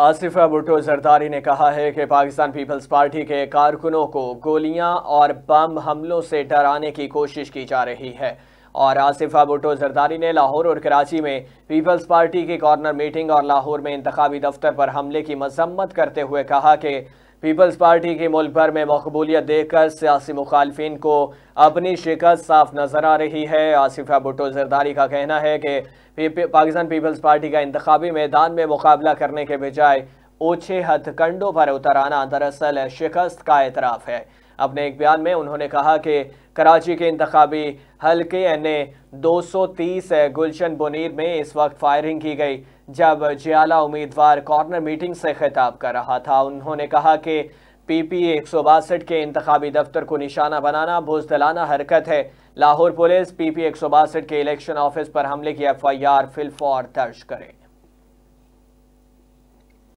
आसिफा भुटो जरदारी ने कहा है कि पाकिस्तान पीपल्स पार्टी के कारकुनों को गोलियां और बम हमलों से डराने की कोशिश की जा रही है और आसिफा भुटो जरदारी ने लाहौर और कराची में पीपल्स पार्टी की कॉर्नर मीटिंग और लाहौर में इंतबी दफ्तर पर हमले की मजम्मत करते हुए कहा कि पीपल्स पार्टी की मुल्क भर में मकबूलियत देकर सियासी मुखालफन को अपनी शिकस्त साफ नजर आ रही है आसिफा भुटो जरदारी का कहना है कि पाकिस्तान पीपल्स पार्टी का इंतबी मैदान में मुकाबला करने के बजाय ओछे हथकंडों पर उतर आना दरअसल शिकस्त का एतराफ़ है अपने एक बयान में उन्होंने कहा कि कराची के इंतबी हल्के सौ तीस गुलशन बुनीर में इस वक्त फायरिंग की गई जब जियाला उम्मीदवार कॉर्नर मीटिंग से खिताब कर रहा था उन्होंने कहा कि पी पी एक सौ बासठ के इंतबी दफ्तर को निशाना बनाना भुजदलाना हरकत है लाहौर पुलिस पी पी एक सौ बासठ के इलेक्शन ऑफिस पर हमले की एफ आई आर फिलफौर दर्ज करें